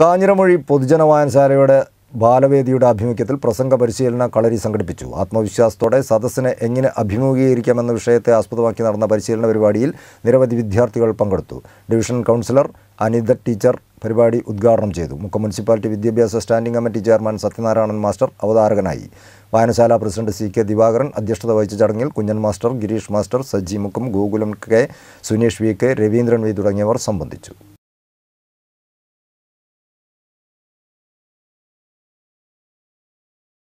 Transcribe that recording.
കാഞ്ഞിരമൊഴി പൊതുജന വായനശാലയുടെ ബാലവേദിയുടെ ആഭിമുഖ്യത്തിൽ പ്രസംഗ പരിശീലന കളരി സംഘടിപ്പിച്ചു ആത്മവിശ്വാസത്തോടെ സദസ്സിനെ എങ്ങനെ അഭിമുഖീകരിക്കാമെന്ന വിഷയത്തെ ആസ്പദമാക്കി നടന്ന പരിശീലന പരിപാടിയിൽ നിരവധി വിദ്യാർത്ഥികൾ പങ്കെടുത്തു ഡിവിഷൻ കൗൺസിലർ അനിത ടീച്ചർ പരിപാടി ഉദ്ഘാടനം ചെയ്തു മുക്കം മുനിസിപ്പാലിറ്റി വിദ്യാഭ്യാസ standing committee chairman Sathyanarayanan master അവതാരകനായി വായനശാല പ്രസിഡന്റ് സി കെ ദിവാകരൻ അധ്യക്ഷത വഹിച്ച ചടങ്ങിൽ Kunjan master Gireesh master Sajji Mukkam Gokulam K Sunesh V K Raveendran V തുടങ്ങിയവർ സംബന്ധിച്ചു